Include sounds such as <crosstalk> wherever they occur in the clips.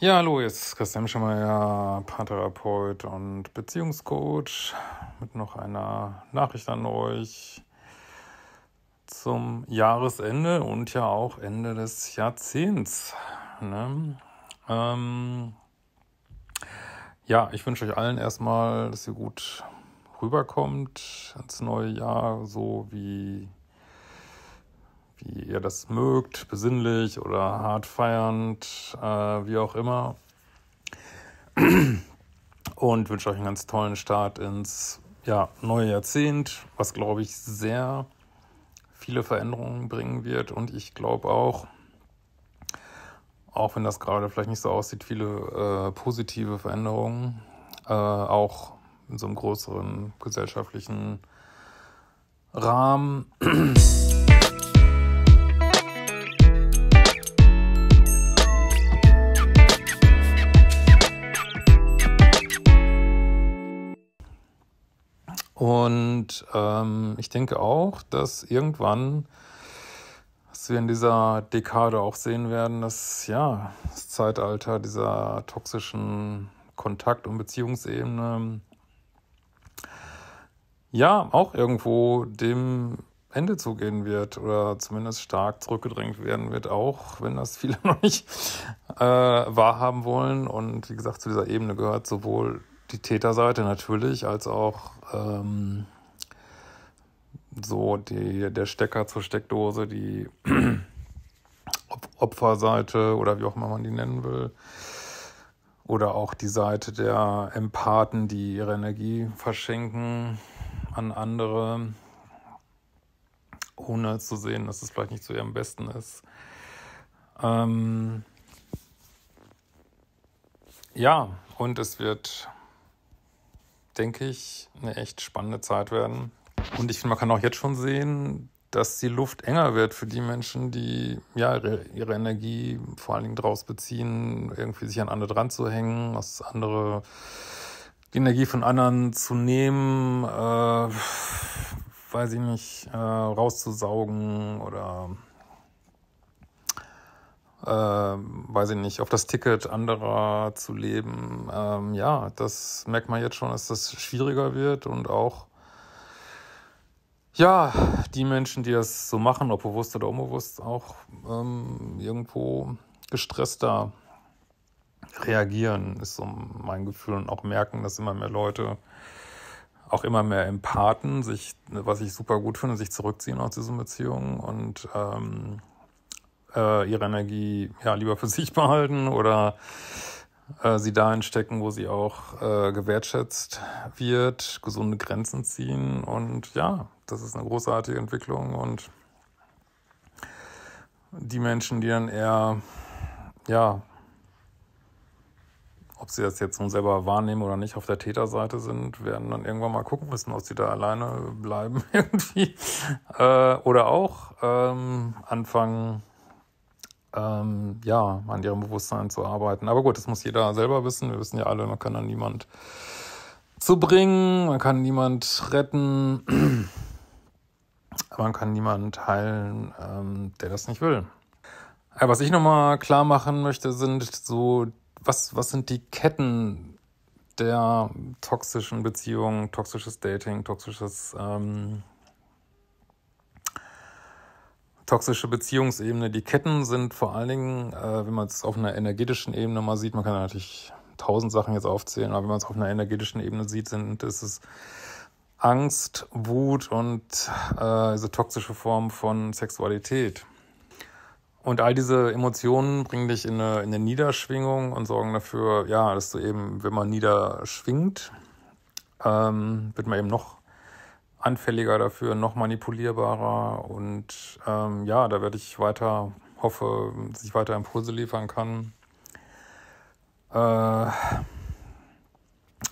Ja, hallo, jetzt ist Christian Schemmer, Paartherapeut und Beziehungscoach mit noch einer Nachricht an euch zum Jahresende und ja auch Ende des Jahrzehnts. Ne? Ähm, ja, ich wünsche euch allen erstmal, dass ihr gut rüberkommt ins neue Jahr, so wie wie ihr das mögt, besinnlich oder hart feiernd, äh, wie auch immer. Und wünsche euch einen ganz tollen Start ins ja, neue Jahrzehnt, was glaube ich sehr viele Veränderungen bringen wird. Und ich glaube auch, auch wenn das gerade vielleicht nicht so aussieht, viele äh, positive Veränderungen, äh, auch in so einem größeren gesellschaftlichen Rahmen. Und ähm, ich denke auch, dass irgendwann, was wir in dieser Dekade auch sehen werden, dass ja, das Zeitalter dieser toxischen Kontakt- und Beziehungsebene ja auch irgendwo dem Ende zugehen wird oder zumindest stark zurückgedrängt werden wird, auch wenn das viele <laughs> noch nicht äh, wahrhaben wollen. Und wie gesagt, zu dieser Ebene gehört sowohl die Täterseite natürlich, als auch ähm, so die, der Stecker zur Steckdose, die <clears throat> Opferseite oder wie auch immer man die nennen will. Oder auch die Seite der Empathen, die ihre Energie verschenken an andere, ohne zu sehen, dass es vielleicht nicht zu ihrem Besten ist. Ähm ja, und es wird denke ich, eine echt spannende Zeit werden. Und ich finde, man kann auch jetzt schon sehen, dass die Luft enger wird für die Menschen, die ja ihre, Energie vor allen Dingen draus beziehen, irgendwie sich an andere dran zu hängen, aus andere die Energie von anderen zu nehmen, äh, weiß ich nicht, äh, rauszusaugen oder äh, weiß ich nicht, auf das Ticket anderer zu leben. Ähm, ja, das merkt man jetzt schon, dass das schwieriger wird und auch, ja, die Menschen, die das so machen, ob bewusst oder unbewusst, auch ähm, irgendwo gestresster reagieren, ist so mein Gefühl und auch merken, dass immer mehr Leute auch immer mehr Empathen sich, was ich super gut finde, sich zurückziehen aus diesen Beziehungen und ähm, äh, ihre Energie ja lieber für <laughs> sich behalten oder äh, sie dahin stecken, wo sie auch äh, gewertschätzt wird, gesunde Grenzen ziehen. Und ja, das ist eine großartige Entwicklung. Und die Menschen, die dann eher, ja, ob sie das jetzt nun selber wahrnehmen oder nicht, auf der Täterseite sind, werden dann irgendwann mal gucken müssen, ob sie da alleine bleiben <laughs> irgendwie. Äh, oder auch ähm, anfangen, ähm, ja, an ihrem Bewusstsein zu arbeiten. Aber gut, das muss jeder selber wissen. Wir wissen ja alle, man kann da niemand zu bringen, man kann niemand retten, <clears throat> man kann niemand heilen, ähm, der das nicht will. Aber äh, was ich nochmal klar machen möchte, sind so, was, was sind die Ketten der toxischen Beziehungen, toxisches Dating, toxisches ähm, toxische Beziehungsebene. Die Ketten sind vor allen Dingen, äh, wenn man es auf einer energetischen Ebene mal sieht, man kann natürlich tausend Sachen jetzt aufzählen, aber wenn man es auf einer energetischen Ebene sieht, sind ist es Angst, Wut und äh, diese toxische Form von Sexualität. Und all diese Emotionen bringen dich in eine, in eine Niederschwingung und sorgen dafür, ja, dass du eben, wenn man niederschwingt, ähm, wird man eben noch anfälliger dafür, noch manipulierbarer und ähm, ja, da werde ich weiter, hoffe, sich weiter Impulse liefern kann. Äh,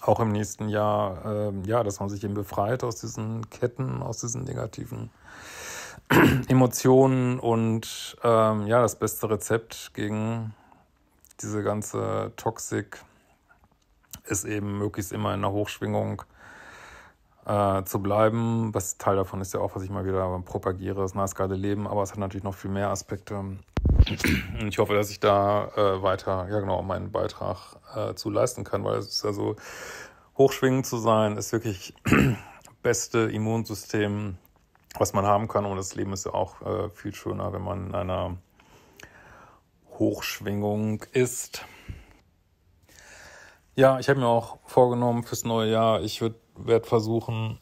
auch im nächsten Jahr, äh, ja, dass man sich eben befreit aus diesen Ketten, aus diesen negativen <clears throat> Emotionen und ähm, ja, das beste Rezept gegen diese ganze Toxik ist eben möglichst immer in einer Hochschwingung äh, zu bleiben. Was Teil davon ist ja auch, was ich mal wieder propagiere, das nahegeile Leben, aber es hat natürlich noch viel mehr Aspekte. Ich hoffe, dass ich da äh, weiter, ja genau, meinen Beitrag äh, zu leisten kann, weil es ist ja so, hochschwingend zu sein, ist wirklich <clears throat> beste Immunsystem, was man haben kann. Und das Leben ist ja auch äh, viel schöner, wenn man in einer Hochschwingung ist. Ja, ich habe mir auch vorgenommen fürs neue Jahr, ich würde werde versuchen,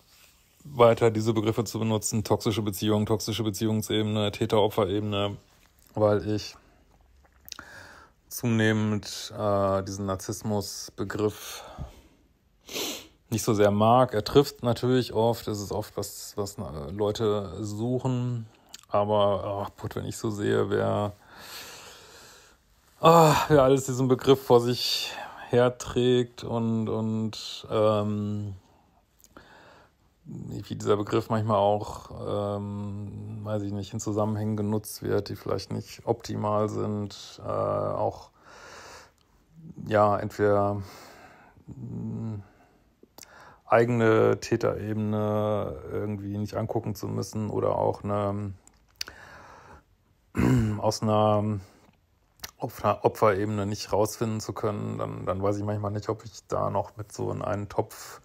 weiter diese Begriffe zu benutzen, toxische Beziehung, toxische Beziehungsebene, Täter-Opfer-Ebene, weil ich zunehmend äh, diesen Narzissmus-Begriff nicht so sehr mag. Er trifft natürlich oft, es ist oft was, was äh, Leute suchen, aber ach, put, wenn ich so sehe, wer, ach, wer alles diesen Begriff vor sich herträgt und, und ähm, wie dieser Begriff manchmal auch, ähm, weiß ich nicht, in Zusammenhängen genutzt wird, die vielleicht nicht optimal sind, äh, auch ja, entweder hm, eigene Täterebene irgendwie nicht angucken zu müssen oder auch eine hm, aus einer Opfer, Opferebene nicht rausfinden zu können, dann, dann weiß ich manchmal nicht, ob ich da noch mit so in einen Topf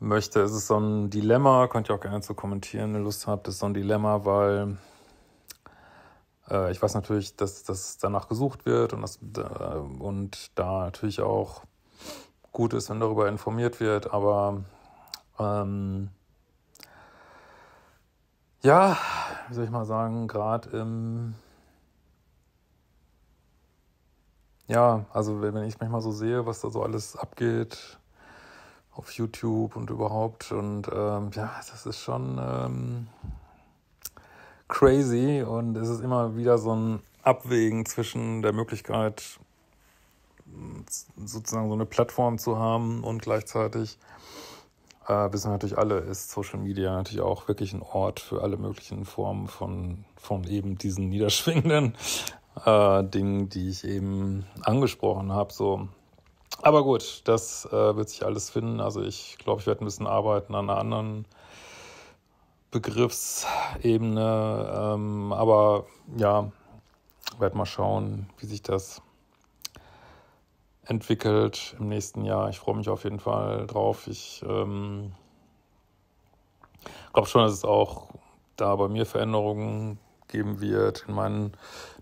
möchte. Es ist so ein Dilemma, könnt ihr auch gerne zu kommentieren, wenn ihr Lust habt. Es ist so ein Dilemma, weil äh, ich weiß natürlich, dass das danach gesucht wird und, das, äh, und da natürlich auch gut ist, wenn darüber informiert wird, aber ähm, ja, wie soll ich mal sagen, gerade im ja, also wenn ich mich mal so sehe, was da so alles abgeht, auf YouTube und überhaupt. Und ähm, ja, das ist schon ähm, crazy und es ist immer wieder so ein Abwägen zwischen der Möglichkeit, sozusagen so eine Plattform zu haben und gleichzeitig äh, wissen wir natürlich alle, ist Social Media natürlich auch wirklich ein Ort für alle möglichen Formen von, von eben diesen <laughs> niederschwingenden äh, Dingen, die ich eben angesprochen habe. So, aber gut, das äh, wird sich alles finden. Also ich glaube, ich werde ein bisschen arbeiten an einer anderen Begriffsebene. Ähm, aber ja, werde mal schauen, wie sich das entwickelt im nächsten Jahr. Ich freue mich auf jeden Fall drauf. Ich ähm, glaube schon, dass es auch da bei mir Veränderungen geben wird. In meinen,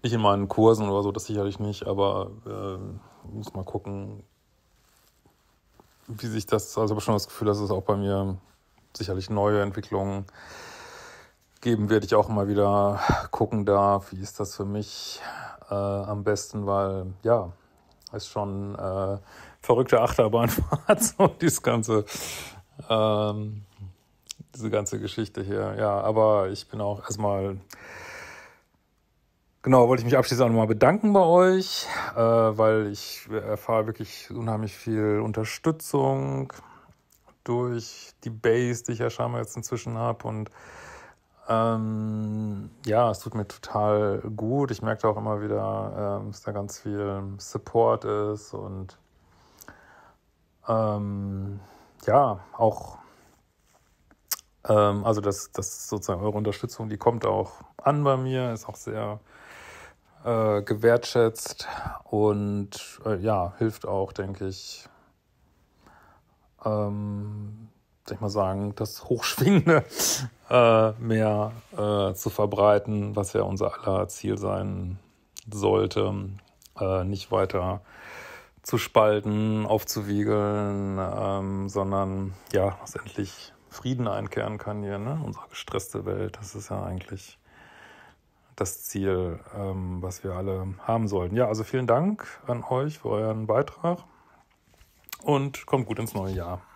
nicht in meinen Kursen oder so, das sicherlich nicht, aber äh, muss mal gucken, wie sich das, also ich habe schon das Gefühl, dass es auch bei mir sicherlich neue Entwicklungen geben wird. Ich auch immer wieder gucken darf, wie ist das für mich äh, am besten, weil ja, ist schon äh, verrückte Achterbahnfahrt, <laughs> so dieses ganze, ähm, diese ganze Geschichte hier. Ja, aber ich bin auch erstmal Genau, wollte ich mich abschließend auch nochmal bedanken bei euch, äh, weil ich erfahre wirklich unheimlich viel Unterstützung durch die Base, die ich ja scheinbar jetzt inzwischen habe. Und ähm, ja, es tut mir total gut. Ich merke auch immer wieder, ähm, dass da ganz viel Support ist und ähm, ja, auch ähm, also das, das sozusagen eure Unterstützung, die kommt auch an bei mir, ist auch sehr äh, gewertschätzt und äh, ja, hilft auch, denke ich, ähm, soll ich mal sagen, das Hochschwingende <laughs> äh, mehr äh, zu verbreiten, was ja unser aller Ziel sein sollte, äh, nicht weiter zu spalten, aufzuwiegeln, ähm, sondern ja, letztendlich Frieden einkehren kann hier, ne? unsere gestresste Welt. Das ist ja eigentlich das Ziel, ähm, was wir alle haben sollten. Ja, also vielen Dank an euch für euren Beitrag und kommt gut ins neue Jahr.